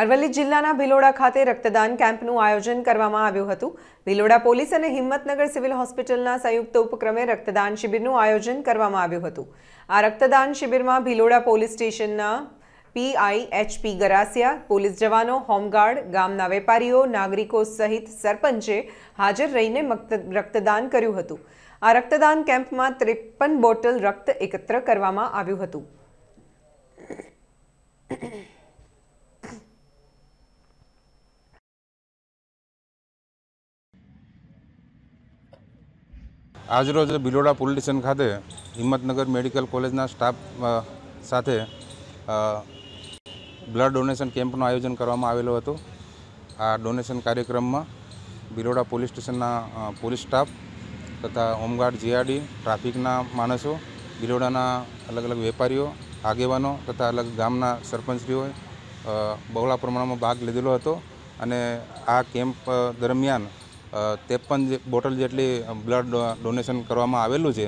અરવલ્લી જિલ્લાના ભિલોડા ખાતે રક્તદાન કેમ્પનું આયોજન કરવામાં આવ્યું હતું ભિલોડા પોલીસ અને હિંમતનગર સિવિલ હોસ્પિટલના સંયુક્ત ઉપક્રમે રક્તદાન શિબિરનું આયોજન કરવામાં આવ્યું હતું આ રક્તદાન શિબિરમાં ભિલોડા પોલીસ સ્ટેશનના પીઆઈ એચપી ગરાસિયા પોલીસ જવાનો હોમગાર્ડ ગામના વેપારીઓ નાગરિકો સહિત સરપંચે હાજર રહીને રક્તદાન કર્યું હતું આ રક્તદાન કેમ્પમાં ત્રેપન બોટલ રક્ત એકત્ર કરવામાં આવ્યું હતું આજરોજ બિલોડા પોલીસ સ્ટેશન ખાતે હિંમતનગર મેડિકલ કોલેજના સ્ટાફ સાથે બ્લડ ડોનેશન કેમ્પનું આયોજન કરવામાં આવેલું હતું આ ડોનેશન કાર્યક્રમમાં બિલોડા પોલીસ સ્ટેશનના પોલીસ સ્ટાફ તથા હોમગાર્ડ જીઆરડી ટ્રાફિકના માણસો બિલોડાના અલગ અલગ વેપારીઓ આગેવાનો તથા અલગ ગામના સરપંચશ્રીઓએ બહોળા પ્રમાણમાં ભાગ લીધેલો હતો અને આ કેમ્પ દરમિયાન ત્રેપન બોટલ જેટલી બ્લડ ડોનેશન કરવામાં આવેલું છે